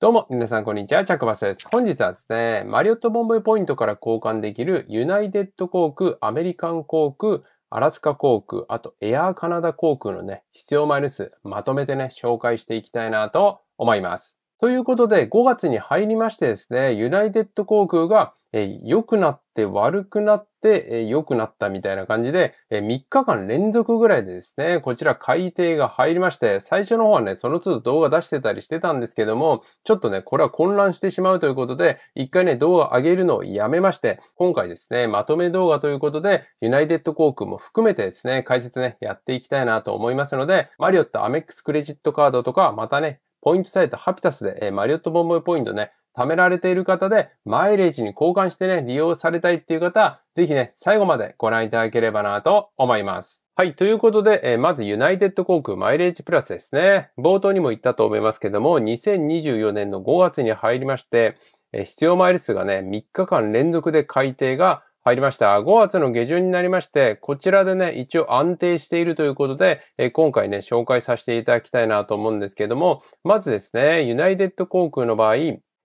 どうも、皆さん、こんにちは。チャックバスです。本日はですね、マリオットボンベポイントから交換できるユナイテッド航空、アメリカン航空、アラスカ航空、あとエアーカナダ航空のね、必要マイル数、まとめてね、紹介していきたいなと思います。ということで、5月に入りましてですね、ユナイテッド航空が良くなって悪くなって良くなったみたいな感じで、3日間連続ぐらいでですね、こちら改定が入りまして、最初の方はね、その都度動画出してたりしてたんですけども、ちょっとね、これは混乱してしまうということで、一回ね、動画上げるのをやめまして、今回ですね、まとめ動画ということで、ユナイテッド航空も含めてですね、解説ね、やっていきたいなと思いますので、マリオットアメックスクレジットカードとか、またね、ポイントサイトハピタスで、えー、マリオットボンボイポイントね、貯められている方で、マイレージに交換してね、利用されたいっていう方は、ぜひね、最後までご覧いただければなと思います。はい。ということで、えー、まずユナイテッド航空マイレージプラスですね。冒頭にも言ったと思いますけども、2024年の5月に入りまして、えー、必要マイル数がね、3日間連続で改定が入りました。5月の下旬になりまして、こちらでね、一応安定しているということで、え今回ね、紹介させていただきたいなと思うんですけども、まずですね、ユナイテッド航空の場合、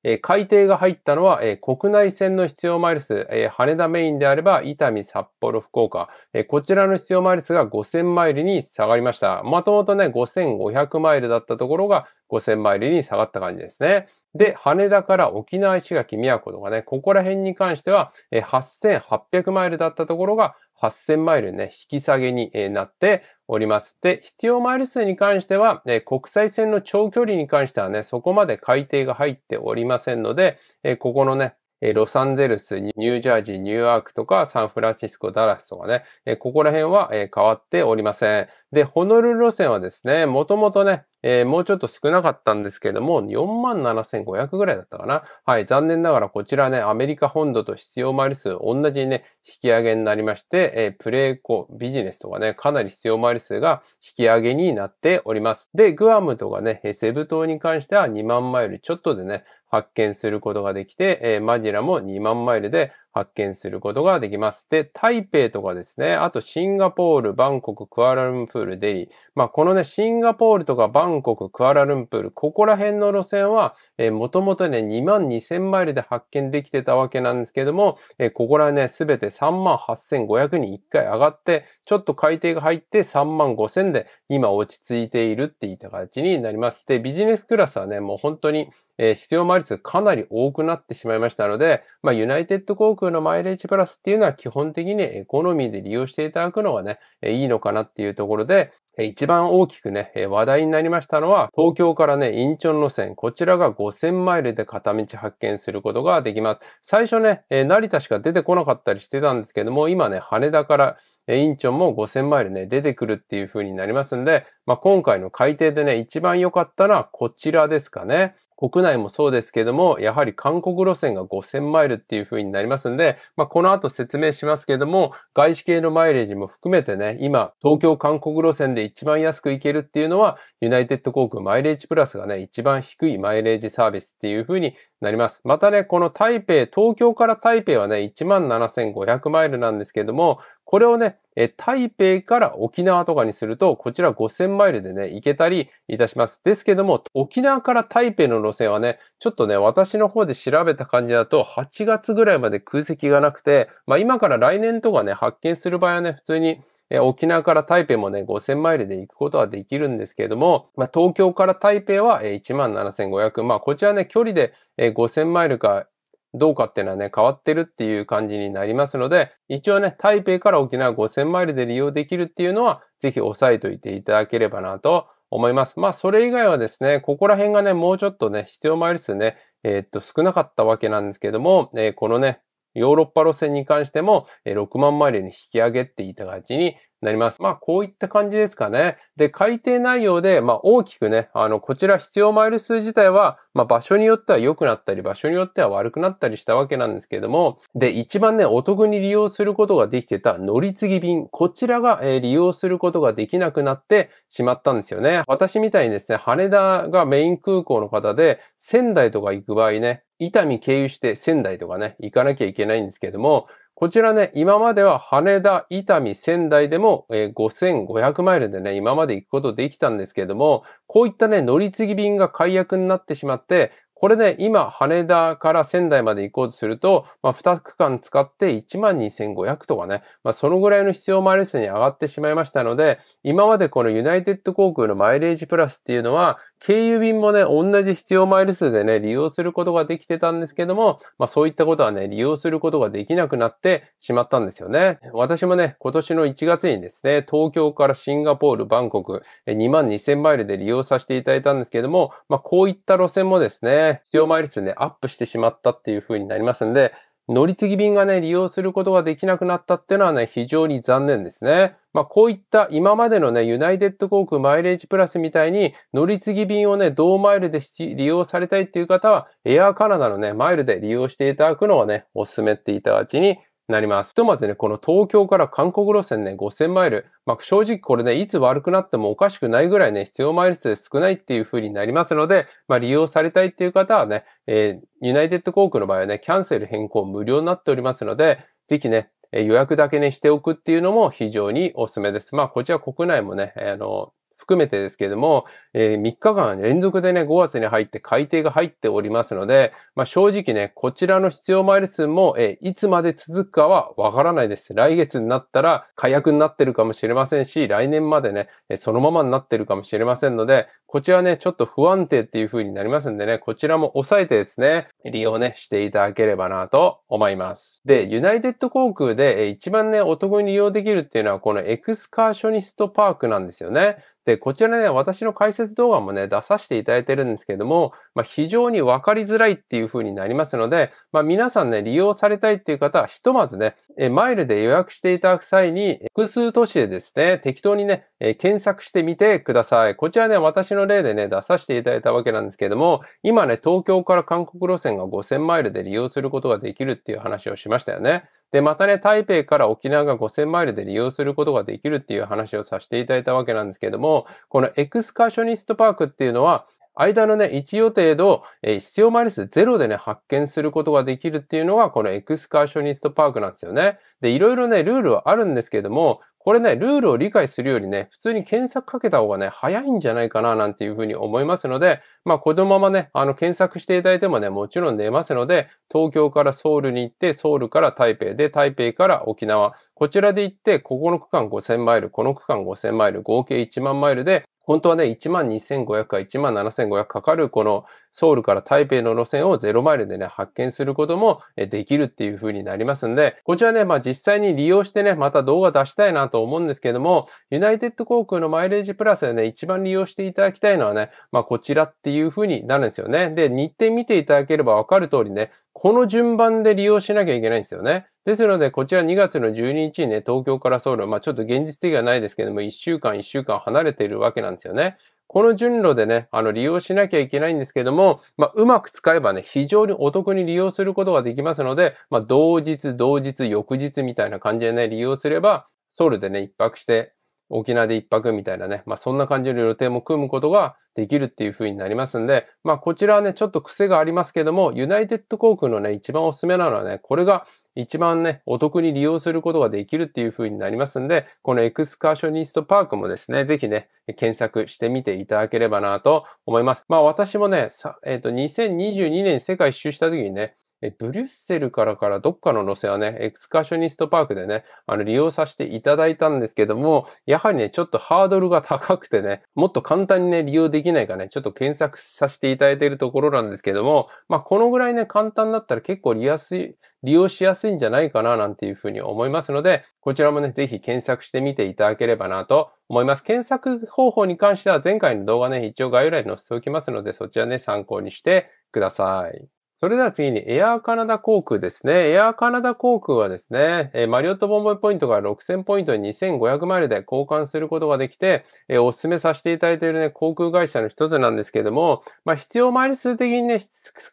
え改定が入ったのは、え国内線の必要マイルス、え羽田メインであれば、伊丹、札幌、福岡、えこちらの必要マイルスが5000マイルに下がりました。もともとね、5500マイルだったところが5000マイルに下がった感じですね。で、羽田から沖縄、石垣、宮古とかね、ここら辺に関しては、8800マイルだったところが、8000マイルね、引き下げになっております。で、必要マイル数に関しては、国際線の長距離に関してはね、そこまで改定が入っておりませんので、ここのね、ロサンゼルス、ニュージャージー、ニューアークとか、サンフランシスコ、ダラスとかね、ここら辺は、変わっておりません。で、ホノルル路線はですね、もともとね、えー、もうちょっと少なかったんですけども、47,500ぐらいだったかな。はい、残念ながらこちらね、アメリカ本土と必要マイル数、同じね、引き上げになりまして、えー、プレイコ、ビジネスとかね、かなり必要マイル数が引き上げになっております。で、グアムとかね、セブ島に関しては2万マイルちょっとでね、発見することができて、えー、マニラも2万マイルで発見することができます。で、台北とかですね、あとシンガポール、バンコク、クアラルンプール、デリー。まあ、このね、シンガポールとかバンコク、クアラルンプール、ここら辺の路線は、えー、もともとね、2万2000マイルで発見できてたわけなんですけども、えー、ここらね、すべて3万8500に1回上がって、ちょっと海底が入って3万5000で、今落ち着いているっていった形になります。で、ビジネスクラスはね、もう本当に、えー、必要マイル数かなり多くなってしまいましたので、まあ、ユナイテッド航空クのマイレージプラスっていうのは基本的にエコノミーで利用していただくのがね、いいのかなっていうところで、一番大きくね、話題になりましたのは、東京からね、インチョン路線、こちらが5000マイルで片道発見することができます。最初ね、成田しか出てこなかったりしてたんですけども、今ね、羽田からインチョンも5000マイルね、出てくるっていう風になりますんで、まあ、今回の改定でね、一番良かったのはこちらですかね。国内もそうですけども、やはり韓国路線が5000マイルっていう風になりますんで、まあ、この後説明しますけども、外資系のマイレージも含めてね、今、東京韓国路線で一番安く行けるっていうのは、ユナイテッド航空マイレージプラスがね、一番低いマイレージサービスっていう風になります。またね、この台北、東京から台北はね、17,500マイルなんですけども、これをね、え、台北から沖縄とかにすると、こちら5000マイルでね、行けたりいたします。ですけども、沖縄から台北の路線はね、ちょっとね、私の方で調べた感じだと、8月ぐらいまで空席がなくて、まあ今から来年とかね、発見する場合はね、普通にえ沖縄から台北もね、5000マイルで行くことはできるんですけれども、まあ、東京から台北は17,500。まあ、こちらね、距離で5000マイルかどうかっていうのはね、変わってるっていう感じになりますので、一応ね、台北から沖縄5000マイルで利用できるっていうのは、ぜひ押さえておいていただければなと思います。まあ、それ以外はですね、ここら辺がね、もうちょっとね、必要マイル数ね、えー、っと、少なかったわけなんですけども、えー、このね、ヨーロッパ路線に関しても、6万マイルに引き上げっていた形になります。まあ、こういった感じですかね。で、改定内容で、まあ、大きくね、あの、こちら必要マイル数自体は、まあ、場所によっては良くなったり、場所によっては悪くなったりしたわけなんですけれども、で、一番ね、お得に利用することができてた乗り継ぎ便、こちらが、えー、利用することができなくなってしまったんですよね。私みたいにですね、羽田がメイン空港の方で、仙台とか行く場合ね、伊丹経由して仙台とかね、行かなきゃいけないんですけども、こちらね、今までは羽田、伊丹、仙台でも、えー、5500マイルでね、今まで行くことできたんですけども、こういったね、乗り継ぎ便が解約になってしまって、これね、今、羽田から仙台まで行こうとすると、まあ、2区間使って12,500とかね、まあ、そのぐらいの必要マイル数に上がってしまいましたので、今までこのユナイテッド航空のマイレージプラスっていうのは、経由便もね、同じ必要マイル数でね、利用することができてたんですけども、まあそういったことはね、利用することができなくなってしまったんですよね。私もね、今年の1月にですね、東京からシンガポール、バンコク、2万2000マイルで利用させていただいたんですけども、まあこういった路線もですね、必要マイル数ね、アップしてしまったっていう風になりますんで、乗り継ぎ便がね、利用することができなくなったってのはね、非常に残念ですね。まあ、こういった今までのね、ユナイテッド航空マイレージプラスみたいに乗り継ぎ便をね、同マイルで利用されたいっていう方は、エアーカナダのね、マイルで利用していただくのをね、お勧めっていただきになります。ひとまずね、この東京から韓国路線ね、5000マイル。まあ、正直これね、いつ悪くなってもおかしくないぐらいね、必要マイル数少ないっていう風になりますので、まあ、利用されたいっていう方はね、えー、ユナイテッド航空の場合はね、キャンセル変更無料になっておりますので、ぜひね、予約だけね、しておくっていうのも非常におすすめです。まあ、こちら国内もね、あの、含めてですけれども、えー、3日間連続でね、5月に入って改定が入っておりますので、まあ、正直ね、こちらの必要マイル数も、えー、いつまで続くかはわからないです。来月になったら火薬になってるかもしれませんし、来年までね、そのままになってるかもしれませんので、こちらね、ちょっと不安定っていう風になりますんでね、こちらも抑えてですね、利用ね、していただければなと思います。で、ユナイテッド航空で一番ね、お得に利用できるっていうのは、このエクスカーショニストパークなんですよね。で、こちらね、私の解説動画もね、出させていただいてるんですけども、まあ、非常にわかりづらいっていう風になりますので、まあ、皆さんね、利用されたいっていう方は、ひとまずね、え、マイルで予約していただく際に、複数都市でですね、適当にね、え、検索してみてください。こちらね、私の例でね、出させていただいたわけなんですけども、今ね、東京から韓国路線が5000マイルで利用することができるっていう話をしましたよね。で、またね、台北から沖縄が5000マイルで利用することができるっていう話をさせていただいたわけなんですけども、このエクスカーショニストパークっていうのは、間のね、1予定度、えー、必要マイル数ゼロでね、発見することができるっていうのが、このエクスカーショニストパークなんですよね。で、いろいろね、ルールはあるんですけども、これね、ルールを理解するよりね、普通に検索かけた方がね、早いんじゃないかな、なんていうふうに思いますので、まあ、このままね、あの、検索していただいてもね、もちろん出ますので、東京からソウルに行って、ソウルから台北で、台北から沖縄、こちらで行って、ここの区間5000マイル、この区間5000マイル、合計1万マイルで、本当はね、12,500か17,500かかるこのソウルから台北の路線を0マイルでね、発見することもできるっていう風になりますんで、こちらね、まあ実際に利用してね、また動画出したいなと思うんですけども、ユナイテッド航空のマイレージプラスでね、一番利用していただきたいのはね、まあこちらっていう風になるんですよね。で、日程見ていただければわかる通りね、この順番で利用しなきゃいけないんですよね。ですので、こちら2月の12日にね、東京からソウル、まあちょっと現実的ではないですけども、1週間1週間離れているわけなんですよね。この順路でね、あの、利用しなきゃいけないんですけども、まあ、うまく使えばね、非常にお得に利用することができますので、まあ、同日、同日、翌日みたいな感じでね、利用すれば、ソウルでね、一泊して、沖縄で一泊みたいなね、まあ、そんな感じの予定も組むことができるっていう風になりますんで、まあ、こちらはね、ちょっと癖がありますけども、ユナイテッド航空のね、一番おすすめなのはね、これが一番ね、お得に利用することができるっていう風になりますんで、このエクスカーショニストパークもですね、ぜひね、検索してみていただければなと思います。まあ私もね、えっ、ー、と、2022年世界一周した時にね、えブリュッセルからからどっかの路線はね、エクスカーショニストパークでね、あの、利用させていただいたんですけども、やはりね、ちょっとハードルが高くてね、もっと簡単にね、利用できないかね、ちょっと検索させていただいているところなんですけども、まあ、このぐらいね、簡単だったら結構利やすい、利用しやすいんじゃないかななんていうふうに思いますので、こちらもね、ぜひ検索してみていただければなと思います。検索方法に関しては前回の動画ね、一応概要欄に載せておきますので、そちらね、参考にしてください。それでは次にエアーカナダ航空ですね。エアーカナダ航空はですね、えマリオットボンボイポイントが6000ポイントに2500マイルで交換することができて、えお勧めさせていただいているね、航空会社の一つなんですけれども、まあ必要マイル数的にね、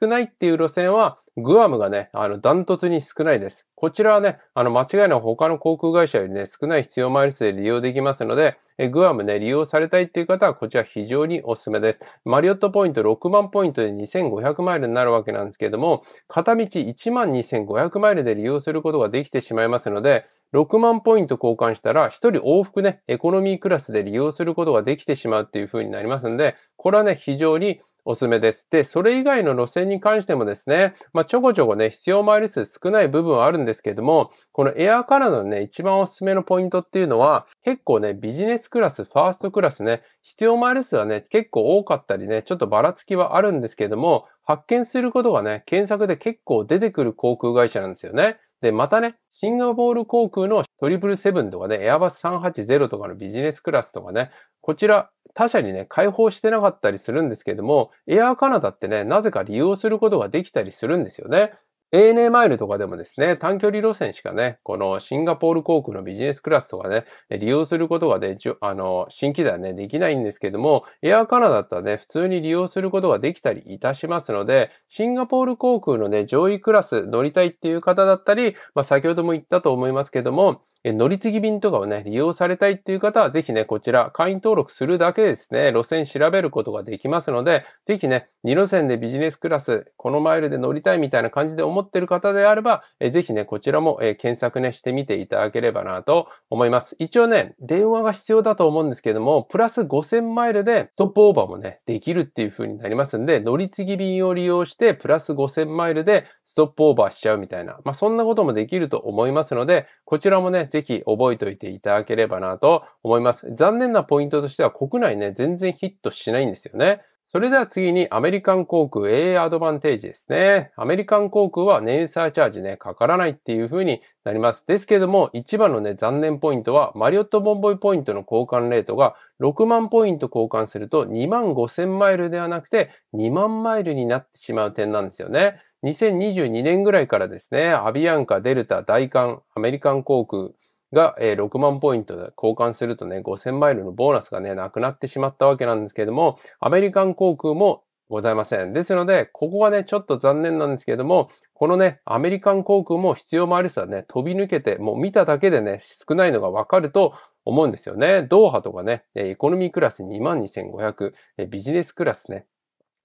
少ないっていう路線は、グアムがね、あの、ダントツに少ないです。こちらはね、あの、間違いなく他の航空会社よりね、少ない必要マイル数で利用できますので、えグアムね、利用されたいっていう方は、こちら非常におすすめです。マリオットポイント6万ポイントで2500マイルになるわけなんですけれども、片道1万2500マイルで利用することができてしまいますので、6万ポイント交換したら、1人往復ね、エコノミークラスで利用することができてしまうっていう風になりますので、これはね、非常におすすめです。で、それ以外の路線に関してもですね、まあ、ちょこちょこね、必要マイル数少ない部分はあるんですけれども、このエアーカナダのね、一番おすすめのポイントっていうのは、結構ね、ビジネスクラス、ファーストクラスね、必要マイル数はね、結構多かったりね、ちょっとばらつきはあるんですけれども、発見することがね、検索で結構出てくる航空会社なんですよね。で、またね、シンガポール航空のトリプルセブンとかね、エアバス380とかのビジネスクラスとかね、こちら他社にね、開放してなかったりするんですけども、エアーカナダってね、なぜか利用することができたりするんですよね。ANA マイルとかでもですね、短距離路線しかね、このシンガポール航空のビジネスクラスとかね、利用することがで、あの、新機材はね、できないんですけども、エアカナだったらね、普通に利用することができたりいたしますので、シンガポール航空のね、上位クラス乗りたいっていう方だったり、まあ先ほども言ったと思いますけども、え乗り継ぎ便とかをね、利用されたいっていう方は、ぜひね、こちら、会員登録するだけですね、路線調べることができますので、ぜひね、2路線でビジネスクラス、このマイルで乗りたいみたいな感じで思ってる方であれば、えぜひね、こちらも、え検索ね、してみていただければなと思います。一応ね、電話が必要だと思うんですけども、プラス5000マイルでストップオーバーもね、できるっていう風になりますんで、乗り継ぎ便を利用して、プラス5000マイルでストップオーバーしちゃうみたいな、まあ、そんなこともできると思いますので、こちらもね、ぜひ覚えておいていただければなと思います。残念なポイントとしては国内ね、全然ヒットしないんですよね。それでは次にアメリカン航空 A アドバンテージですね。アメリカン航空は年油サーチャージね、かからないっていう風になります。ですけども、一番のね、残念ポイントは、マリオットボンボイポイントの交換レートが6万ポイント交換すると2万5千マイルではなくて2万マイルになってしまう点なんですよね。2022年ぐらいからですね、アビアンカ、デルタ、大韓、アメリカン航空、が、えー、6万ポイントで交換するとね、5000マイルのボーナスがね、なくなってしまったわけなんですけれども、アメリカン航空もございません。ですので、ここがね、ちょっと残念なんですけれども、このね、アメリカン航空も必要マあル人はね、飛び抜けて、もう見ただけでね、少ないのがわかると思うんですよね。ドーハとかね、エコノミークラス22,500、ビジネスクラスね、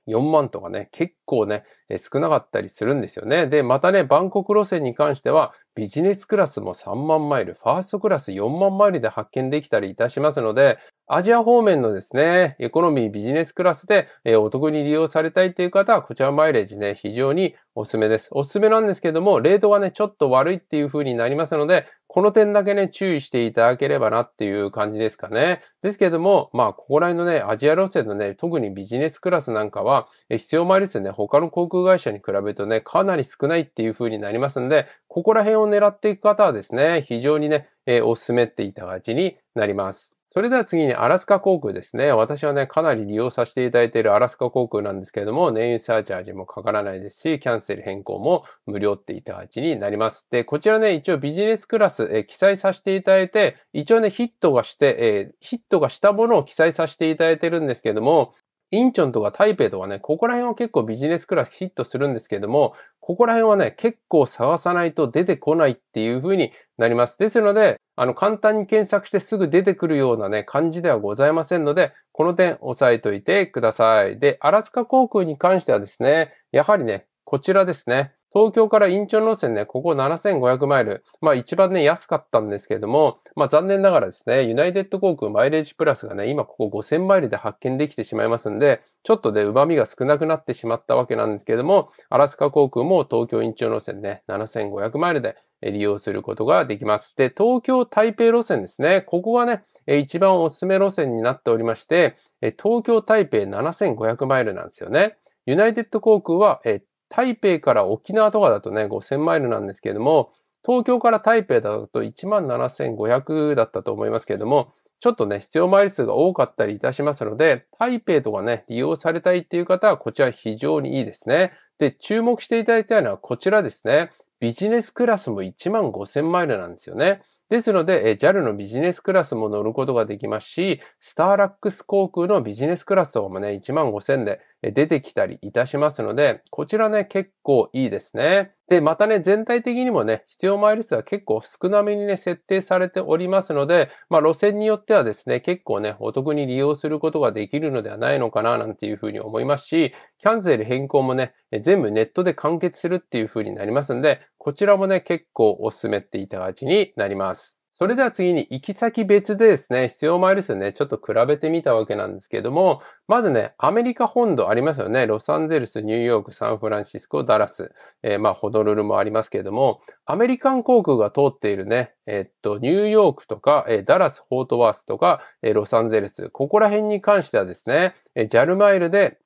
4万とかね、結構ね、少なかったりするんですよね。で、またね、バンコク路線に関しては、ビジネスクラスも3万マイル、ファーストクラス4万マイルで発見できたりいたしますので、アジア方面のですね、エコノミービジネスクラスでお得に利用されたいという方は、こちらマイレージね、非常におすすめです。おすすめなんですけども、レートがね、ちょっと悪いっていう風になりますので、この点だけね、注意していただければなっていう感じですかね。ですけども、まあ、ここら辺のね、アジア路線のね、特にビジネスクラスなんかは、必要マイル数ね、他の航空航空会社に比べるとね、かなり少ないっていう風になりますんで、ここら辺を狙っていく方はですね、非常にね、えー、お勧めっていたがになります。それでは次にアラスカ航空ですね。私はね、かなり利用させていただいているアラスカ航空なんですけれども、燃油サーチャージもかからないですし、キャンセル変更も無料っていた形になります。で、こちらね、一応ビジネスクラス、え記載させていただいて、一応ね、ヒットがして、えヒットがしたものを記載させていただいてるんですけれども、インチョンとか台北とかね、ここら辺は結構ビジネスクラスヒットするんですけれども、ここら辺はね、結構探さないと出てこないっていう風になります。ですので、あの、簡単に検索してすぐ出てくるようなね、感じではございませんので、この点押さえといてください。で、アラスカ航空に関してはですね、やはりね、こちらですね。東京からインチョン路線ね、ここ7500マイル。まあ一番ね、安かったんですけれども、まあ残念ながらですね、ユナイテッド航空マイレージプラスがね、今ここ5000マイルで発見できてしまいますんで、ちょっとで旨味が少なくなってしまったわけなんですけれども、アラスカ航空も東京インチョン路線ね、7500マイルで利用することができます。で、東京台北路線ですね。ここがね、一番おすすめ路線になっておりまして、東京台北7500マイルなんですよね。ユナイテッド航空は、台北から沖縄とかだとね、5000マイルなんですけれども、東京から台北だと17,500だったと思いますけれども、ちょっとね、必要マイル数が多かったりいたしますので、台北とかね、利用されたいっていう方は、こちら非常にいいですね。で、注目していただきたいのはこちらですね。ビジネスクラスも1万5000マイルなんですよね。ですので、JAL のビジネスクラスも乗ることができますし、スターラックス航空のビジネスクラスとかもね、1万5000で、出てきたりいたしますので、こちらね、結構いいですね。で、またね、全体的にもね、必要マイル数は結構少なめにね、設定されておりますので、まあ路線によってはですね、結構ね、お得に利用することができるのではないのかな、なんていうふうに思いますし、キャンセル変更もね、全部ネットで完結するっていうふうになりますんで、こちらもね、結構お勧めっていたじになります。それでは次に行き先別でですね、必要マイル数ね、ちょっと比べてみたわけなんですけども、まずね、アメリカ本土ありますよね。ロサンゼルス、ニューヨーク、サンフランシスコ、ダラス、えー、まあ、ホドルルもありますけれども、アメリカン航空が通っているね、えー、っと、ニューヨークとか、えー、ダラス、フォートワースとか、えロサンゼルス、ここら辺に関してはですね、え JAL マイルで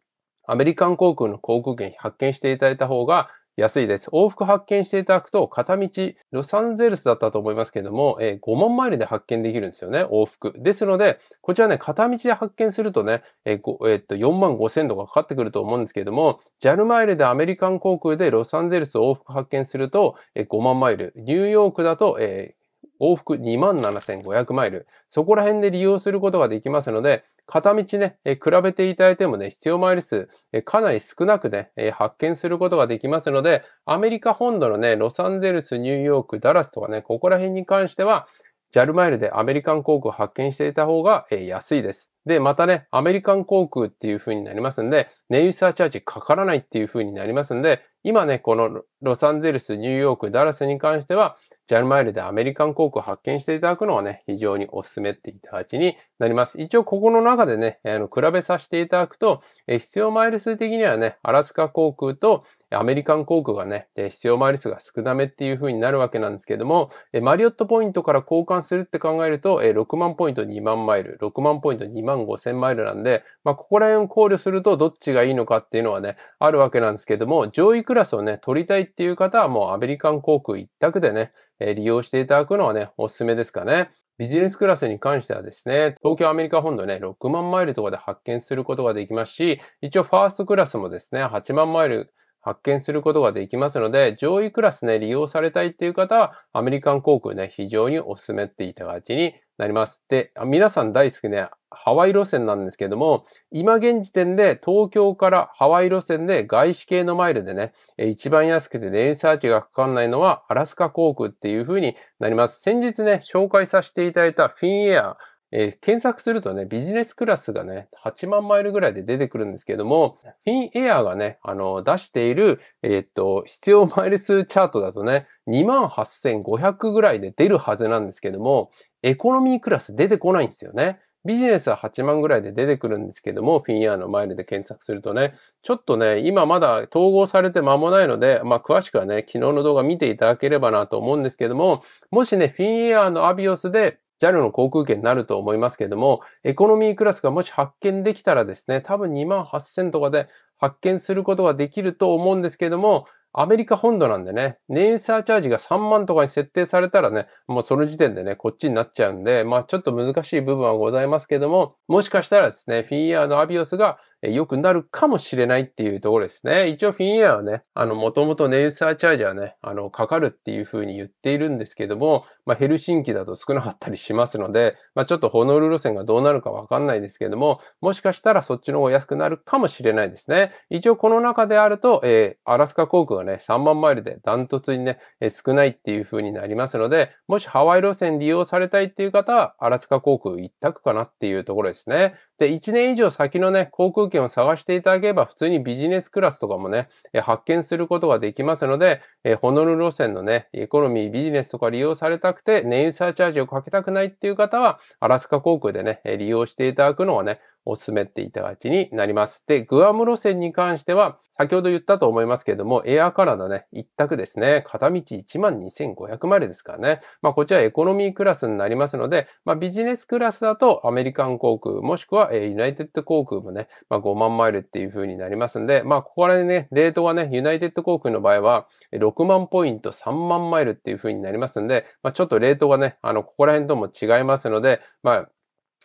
アメリカン航空の航空券発見していただいた方が、安いです。往復発見していただくと、片道、ロサンゼルスだったと思いますけども、えー、5万マイルで発見できるんですよね、往復。ですので、こちらね、片道で発見するとね、えーえー、っと4万5千とかかかってくると思うんですけども、JAL マイルでアメリカン航空でロサンゼルス往復発見すると、えー、5万マイル、ニューヨークだと、えー往復27,500マイル、そこら辺で利用することができますので、片道ね、え比べていただいてもね、必要マイル数、えかなり少なくね、え発見することができますので、アメリカ本土のね、ロサンゼルス、ニューヨーク、ダラスとかね、ここら辺に関しては、JAL マイルでアメリカン航空を発見していた方が、え安いです。で、またね、アメリカン航空っていう風になりますんで、ネイサーチャージかからないっていう風になりますんで、今ね、このロサンゼルス、ニューヨーク、ダラスに関しては、ジャルマイルでアメリカン航空を発見していただくのはね、非常におすすめっていた形になります。一応ここの中でね、あの比べさせていただくと、え必要マイル数的にはね、アラスカ航空とアメリカン航空がね、必要マイル数が少なめっていう風になるわけなんですけども、マリオットポイントから交換するって考えると、6万ポイント2万マイル、6万ポイント2万万5000マイルなんで、まあ、ここら辺を考慮するとどっちがいいのかっていうのはね、あるわけなんですけども、上位クラスをね、取りたいっていう方はもうアメリカン航空一択でね、え利用していただくのはね、おすすめですかね。ビジネスクラスに関してはですね、東京アメリカ本土ね、6万マイルとかで発見することができますし、一応ファーストクラスもですね、8万マイル発見することができますので、上位クラスね、利用されたいっていう方は、アメリカン航空ね、非常におすすめっていた形になります。で、皆さん大好きね、ハワイ路線なんですけども、今現時点で東京からハワイ路線で外資系のマイルでね、一番安くてサーチがかかんないのはアラスカ航空っていう風になります。先日ね、紹介させていただいたフィンエアえー、検索するとね、ビジネスクラスがね、8万マイルぐらいで出てくるんですけども、フィンエアがね、あの、出している、えー、っと、必要マイル数チャートだとね、28,500ぐらいで出るはずなんですけども、エコノミークラス出てこないんですよね。ビジネスは8万ぐらいで出てくるんですけども、フィンエアのマイルで検索するとね、ちょっとね、今まだ統合されて間もないので、まあ詳しくはね、昨日の動画見ていただければなと思うんですけども、もしね、フィンエアのアビオスで JAL の航空券になると思いますけれども、エコノミークラスがもし発見できたらですね、多分2万8000とかで発見することができると思うんですけれども、アメリカ本土なんでね、ネイサーチャージが3万とかに設定されたらね、もうその時点でね、こっちになっちゃうんで、まあちょっと難しい部分はございますけども、もしかしたらですね、フィンエアのアビオスが良くなるかもしれないっていうところですね。一応フィンエアはね、あの、もともとネイサーチャージはね、あの、かかるっていうふうに言っているんですけども、まあ、ヘルシンキだと少なかったりしますので、まあ、ちょっとホノルル路線がどうなるかわかんないですけども、もしかしたらそっちの方が安くなるかもしれないですね。一応この中であると、えー、アラスカ航空がね、3万マイルでダントツにね、えー、少ないっていうふうになりますので、もしハワイ路線利用されたいっていう方は、アラスカ航空一択かなっていうところですね。で、1年以上先のね、航空券を探していただければ、普通にビジネスクラスとかもね、発見することができますので、えホノルル路線のね、エコノミー、ビジネスとか利用されたくて、燃油サーチャージをかけたくないっていう方は、アラスカ航空でね、利用していただくのがね、お勧めっていた形になります。で、グアム路線に関しては、先ほど言ったと思いますけれども、エアカカナダね、一択ですね。片道12,500までですからね。まあ、こちらエコノミークラスになりますので、まあ、ビジネスクラスだとアメリカン航空、もしくは、えー、ユナイテッド航空もね、まあ、5万マイルっていう風になりますんで、まあ、ここら辺ね、レートがね、ユナイテッド航空の場合は、6万ポイント3万マイルっていう風になりますんで、まあ、ちょっとレートがね、あの、ここら辺とも違いますので、まあ、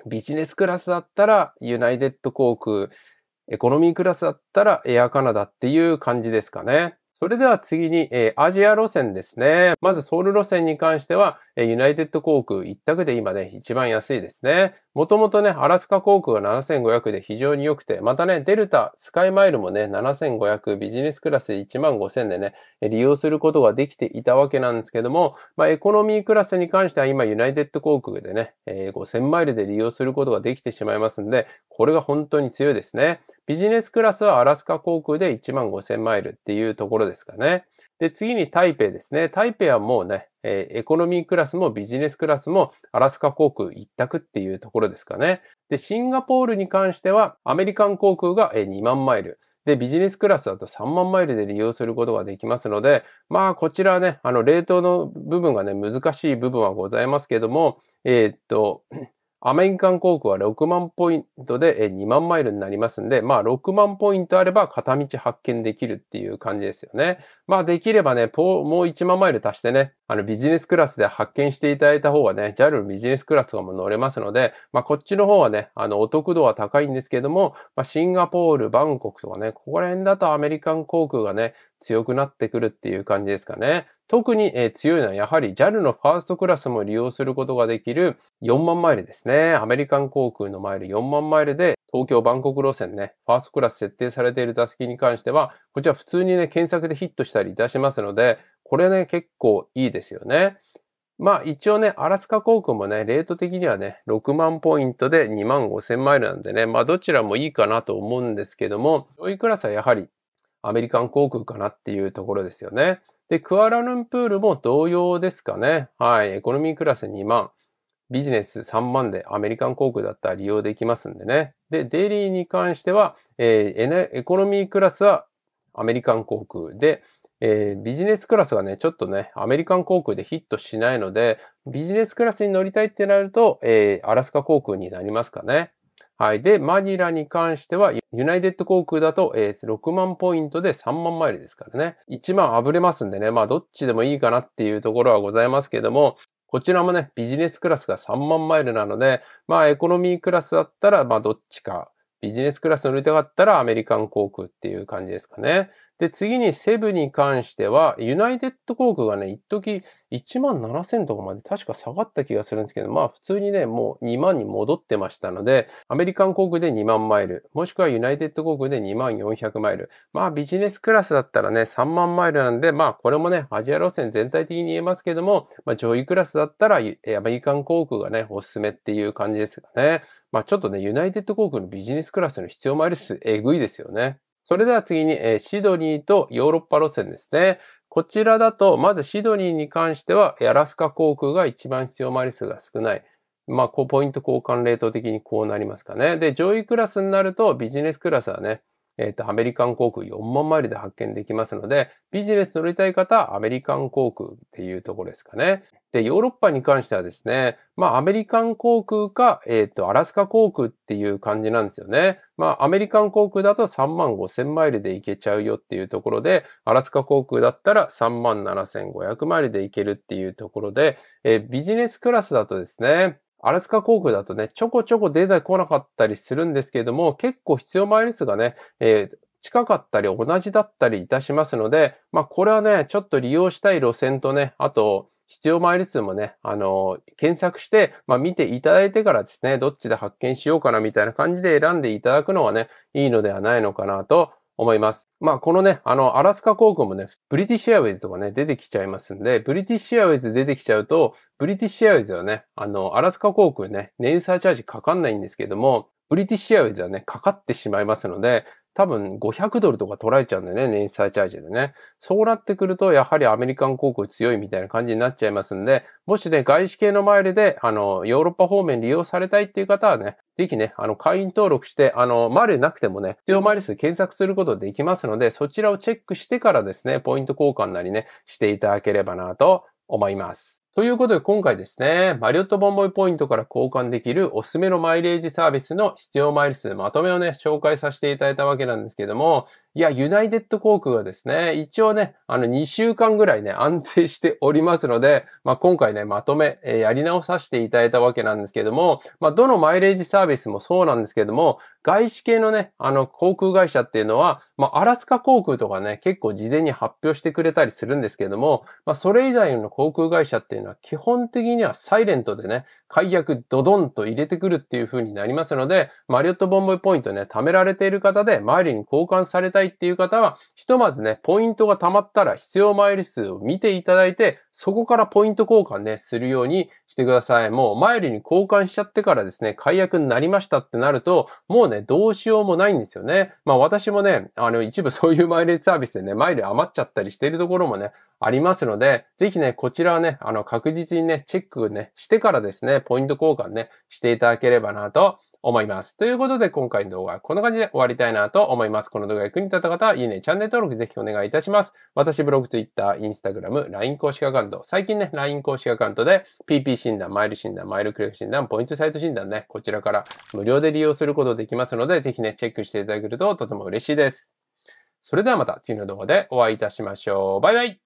ビジネスクラスだったらユナイテッド航空、エコノミークラスだったらエアカナダっていう感じですかね。それでは次に、えー、アジア路線ですね。まずソウル路線に関しては、えユナイテッド航空一択で今ね、一番安いですね。もともとね、アラスカ航空が7500で非常に良くて、またね、デルタ、スカイマイルもね、7500、ビジネスクラス1万5000でね、利用することができていたわけなんですけども、まあ、エコノミークラスに関しては今、ユナイテッド航空でね、え5000マイルで利用することができてしまいますんで、これが本当に強いですね。ビジネスクラスはアラスカ航空で1万5000マイルっていうところですかね。で、次に台北ですね。台北はもうね、えー、エコノミークラスもビジネスクラスもアラスカ航空一択っていうところですかね。で、シンガポールに関してはアメリカン航空が2万マイル。で、ビジネスクラスだと3万マイルで利用することができますので、まあ、こちらはね、あの、冷凍の部分がね、難しい部分はございますけども、えー、っと、アメリカン航空は6万ポイントで2万マイルになりますんで、まあ6万ポイントあれば片道発見できるっていう感じですよね。まあできればね、もう1万マイル足してね、あのビジネスクラスで発見していただいた方がね、JAL ビジネスクラスとかも乗れますので、まあこっちの方はね、あのお得度は高いんですけども、まあ、シンガポール、バンコクとかね、ここら辺だとアメリカン航空がね、強くなってくるっていう感じですかね。特に、え強いのはやはり JAL のファーストクラスも利用することができる4万マイルですね。アメリカン航空のマイル4万マイルで東京バンコク路線ね、ファーストクラス設定されている座席に関しては、こちら普通にね、検索でヒットしたりいたしますので、これね、結構いいですよね。まあ一応ね、アラスカ航空もね、レート的にはね、6万ポイントで2万5千マイルなんでね、まあどちらもいいかなと思うんですけども、上位クラスはやはりアメリカン航空かなっていうところですよね。で、クアラルンプールも同様ですかね。はい。エコノミークラス2万、ビジネス3万でアメリカン航空だったら利用できますんでね。で、デイリーに関しては、えー、エコノミークラスはアメリカン航空で、えー、ビジネスクラスがね、ちょっとね、アメリカン航空でヒットしないので、ビジネスクラスに乗りたいってなると、えー、アラスカ航空になりますかね。はい。で、マニラに関しては、ユナイテッド航空だと、えー、6万ポイントで3万マイルですからね。1万あぶれますんでね。まあ、どっちでもいいかなっていうところはございますけども、こちらもね、ビジネスクラスが3万マイルなので、まあ、エコノミークラスだったら、まあ、どっちか。ビジネスクラス乗りたかったらアメリカン航空っていう感じですかね。で、次にセブに関しては、ユナイテッド航空がね、一時1万7000とかまで確か下がった気がするんですけど、まあ普通にね、もう2万に戻ってましたので、アメリカン航空で2万マイル、もしくはユナイテッド航空で2万400マイル。まあビジネスクラスだったらね、3万マイルなんで、まあこれもね、アジア路線全体的に言えますけども、まあ上位クラスだったら、アメリカン航空がね、おすすめっていう感じですよね。まあちょっとね、ユナイテッド航空のビジネスクラスの必要マイル数、えぐいですよね。それでは次に、えシドニーとヨーロッパ路線ですね。こちらだと、まずシドニーに関しては、アラスカ航空が一番必要回リ数が少ない。まあ、こう、ポイント交換レート的にこうなりますかね。で、上位クラスになると、ビジネスクラスはね、えっ、ー、と、アメリカン航空4万マイルで発見できますので、ビジネス乗りたい方はアメリカン航空っていうところですかね。で、ヨーロッパに関してはですね、まあ、アメリカン航空か、えっ、ー、と、アラスカ航空っていう感じなんですよね。まあ、アメリカン航空だと3万5千マイルで行けちゃうよっていうところで、アラスカ航空だったら3万7千500マイルで行けるっていうところで、えー、ビジネスクラスだとですね、アツカ航空だとね、ちょこちょこ出てこなかったりするんですけれども、結構必要マイル数がね、えー近かったり同じだったりいたしますので、まあこれはね、ちょっと利用したい路線とね、あと必要マイル数もね、あのー、検索して、まあ見ていただいてからですね、どっちで発見しようかなみたいな感じで選んでいただくのはね、いいのではないのかなと思います。まあ、このね、あの、アラスカ航空もね、ブリティッシュエアウェイズとかね、出てきちゃいますんで、ブリティッシュエアウェイズ出てきちゃうと、ブリティッシュエアウェイズはね、あの、アラスカ航空ね、燃油サーチャージかかんないんですけども、ブリティッシュエアウェイズはね、かかってしまいますので、多分500ドルとか取られちゃうんだよね、年債チャージでね。そうなってくると、やはりアメリカン航空強いみたいな感じになっちゃいますんで、もしね、外資系のマイルで、あの、ヨーロッパ方面利用されたいっていう方はね、ぜひね、あの、会員登録して、あの、マイルなくてもね、必要マイル数検索することできますので、そちらをチェックしてからですね、ポイント交換なりね、していただければなと思います。ということで今回ですね、マリオットボンボイポイントから交換できるおすすめのマイレージサービスの必要マイル数まとめをね、紹介させていただいたわけなんですけども、いや、ユナイテッド航空はですね、一応ね、あの2週間ぐらいね、安定しておりますので、まあ、今回ね、まとめ、えー、やり直させていただいたわけなんですけども、まあ、どのマイレージサービスもそうなんですけども、外資系のね、あの、航空会社っていうのは、まあ、アラスカ航空とかね、結構事前に発表してくれたりするんですけども、まあ、それ以外の航空会社っていうのは、基本的にはサイレントでね、解約ドドンと入れてくるっていう風になりますので、マリオットボンボイポイントね、貯められている方で、マイルに交換されたいいっていう方は、ひとまずね、ポイントが貯まったら必要マイル数を見ていただいて、そこからポイント交換ね、するようにしてください。もうマイルに交換しちゃってからですね、解約になりましたってなると、もうね、どうしようもないんですよね。まあ私もね、あの一部 そういうマイルサービスでね、マイル余っちゃったりしてるところもね、ありますので、ぜひね、こちらはね、あの確実にね、チェックね、してからですね、ポイント交換ね、していただければなと思います。ということで、今回の動画はこんな感じで終わりたいなと思います。この動画が役に立った方は、いいね、チャンネル登録ぜひお願いいたします。私、ブログ、ツイッター、インスタグラム、LINE 公式アカウント、最近ね、LINE 公式アカウントで、PP 診断、マイル診断、マイルクレフ診断、ポイントサイト診断ね、こちらから無料で利用することできますので、ぜひね、チェックしていただけるととても嬉しいです。それではまた次の動画でお会いいたしましょう。バイバイ